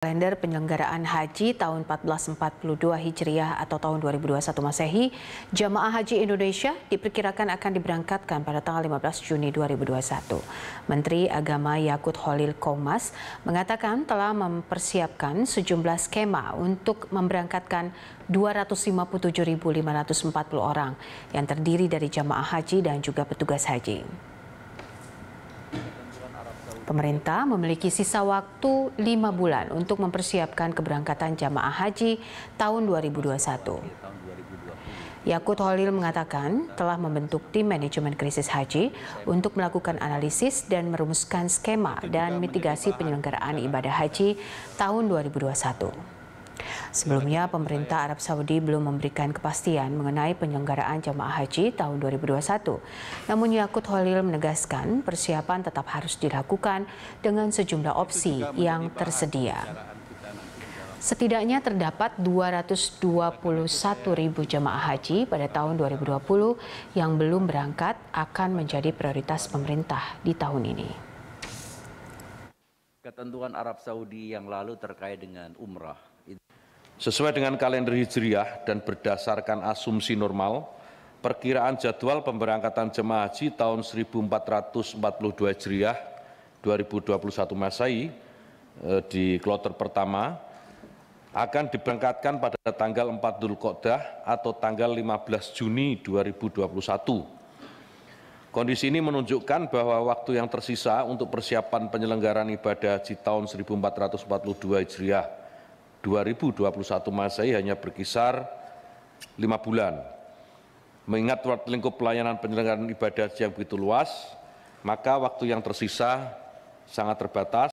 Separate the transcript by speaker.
Speaker 1: Kalender penyelenggaraan haji tahun 1442 Hijriah atau tahun 2021 Masehi, jamaah haji Indonesia diperkirakan akan diberangkatkan pada tanggal 15 Juni 2021. Menteri Agama Yakut Holil Komas mengatakan telah mempersiapkan sejumlah skema untuk memberangkatkan 257.540 orang yang terdiri dari jamaah haji dan juga petugas haji. Pemerintah memiliki sisa waktu lima bulan untuk mempersiapkan keberangkatan jamaah haji tahun 2021. Yakut Holil mengatakan telah membentuk tim manajemen krisis haji untuk melakukan analisis dan merumuskan skema dan mitigasi penyelenggaraan ibadah haji tahun 2021. Sebelumnya, pemerintah Arab Saudi belum memberikan kepastian mengenai penyelenggaraan jemaah haji tahun 2021. Namun Yakut Holil menegaskan persiapan tetap harus dilakukan dengan sejumlah opsi yang tersedia. Setidaknya terdapat 221 ribu jemaah haji pada tahun 2020 yang belum berangkat akan menjadi prioritas pemerintah di tahun ini.
Speaker 2: Ketentuan Arab Saudi yang lalu terkait dengan umrah
Speaker 3: Sesuai dengan kalender Hijriah dan berdasarkan asumsi normal, perkiraan jadwal pemberangkatan jemaah haji tahun 1442 Hijriah 2021 Masehi eh, di kloter pertama akan diberangkatkan pada tanggal 4 Dzulqa'dah atau tanggal 15 Juni 2021. Kondisi ini menunjukkan bahwa waktu yang tersisa untuk persiapan penyelenggaraan ibadah haji tahun 1442 Hijriah 2021 Masehi hanya berkisar lima bulan. Mengingat lingkup pelayanan penyelenggaraan ibadah yang begitu luas, maka waktu yang tersisa sangat terbatas